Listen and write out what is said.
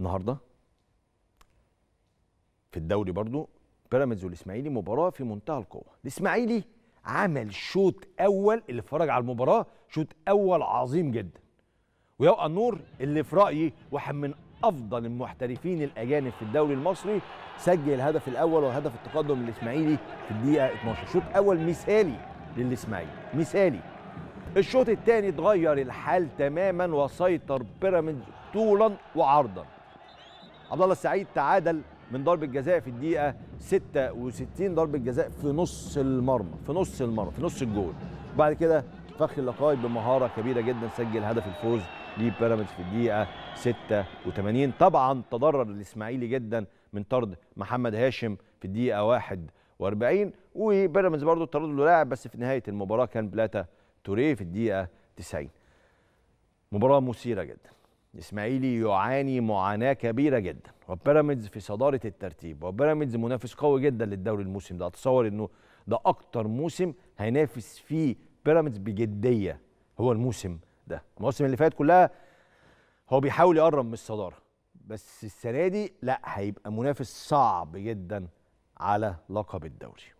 النهارده في الدوري برضو بيراميدز والاسماعيلي مباراه في منتهى القوه الاسماعيلي عمل شوط اول اللي اتفرج على المباراه شوط اول عظيم جدا ويوقع النور اللي في رايي واحد من افضل المحترفين الاجانب في الدوري المصري سجل الهدف الاول وهدف التقدم للاسماعيلي في الدقيقه 12 شوط اول مثالي للاسماعيلي مثالي الشوط الثاني اتغير الحال تماما وسيطر بيراميدز طولا وعرضا عبد الله السعيد تعادل من ضربه جزاء في الدقيقه 66 ضربه جزاء في نص المرمى في نص المرمى في نص الجول وبعد كده فخ اللقاي بمهاره كبيره جدا سجل هدف الفوز لبيراميدز في الدقيقه 86 طبعا تضرر الاسماعيلي جدا من طرد محمد هاشم في الدقيقه 41 وبيراميدز برضه طرد له لاعب بس في نهايه المباراه كان بلاتا توريه في الدقيقه 90 مباراه مثيره جدا الاسماعيلي يعاني معاناه كبيره جدا وبيراميدز في صداره الترتيب وبيراميدز منافس قوي جدا للدوري الموسم ده اتصور انه ده اكتر موسم هينافس فيه بيراميدز بجديه هو الموسم ده المواسم اللي فاتت كلها هو بيحاول يقرب من الصداره بس السنه دي لا هيبقى منافس صعب جدا على لقب الدوري